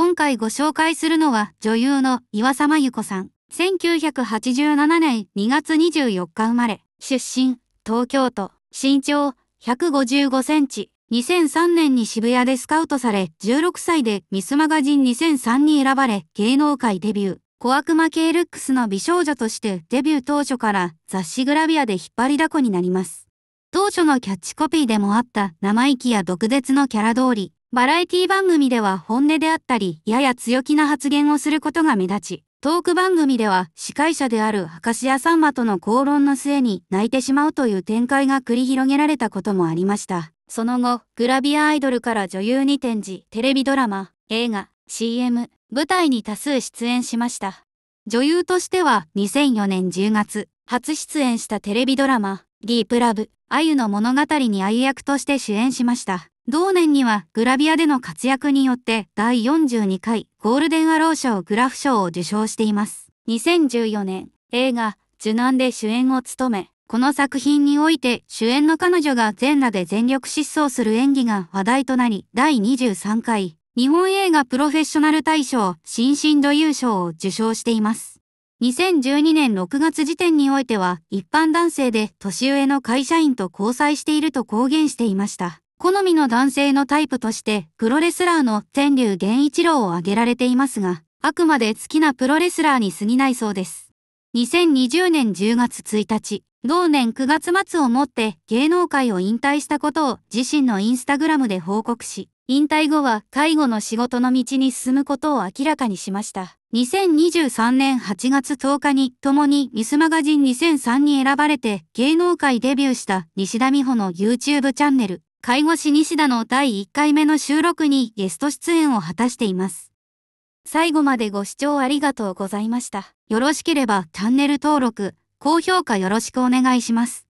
今回ご紹介するのは女優の岩佐真由子さん。1987年2月24日生まれ、出身、東京都、身長155センチ。2003年に渋谷でスカウトされ、16歳でミスマガジン2003に選ばれ、芸能界デビュー。小悪魔系ルックスの美少女としてデビュー当初から雑誌グラビアで引っ張りだこになります。当初のキャッチコピーでもあった生意気や毒舌のキャラ通り、バラエティ番組では本音であったり、やや強気な発言をすることが目立ち、トーク番組では司会者である明石家さんまとの口論の末に泣いてしまうという展開が繰り広げられたこともありました。その後、グラビアアイドルから女優に転じ、テレビドラマ、映画、CM、舞台に多数出演しました。女優としては2004年10月、初出演したテレビドラマ、ディープラブ、アユの物語にアユ役として主演しました。同年にはグラビアでの活躍によって第42回ゴールデンアロー賞グラフ賞を受賞しています。2014年、映画、受難で主演を務め、この作品において主演の彼女が全裸で全力疾走する演技が話題となり、第23回、日本映画プロフェッショナル大賞新進女優賞を受賞しています。2012年6月時点においては一般男性で年上の会社員と交際していると公言していました。好みの男性のタイプとしてプロレスラーの天竜源一郎を挙げられていますが、あくまで好きなプロレスラーに過ぎないそうです。2020年10月1日、同年9月末をもって芸能界を引退したことを自身のインスタグラムで報告し、引退後は介護の仕事の道に進むことを明らかにしました。2023年8月10日に共にミスマガジン2003に選ばれて芸能界デビューした西田美穂の YouTube チャンネル介護士西田の第1回目の収録にゲスト出演を果たしています。最後までご視聴ありがとうございました。よろしければチャンネル登録、高評価よろしくお願いします。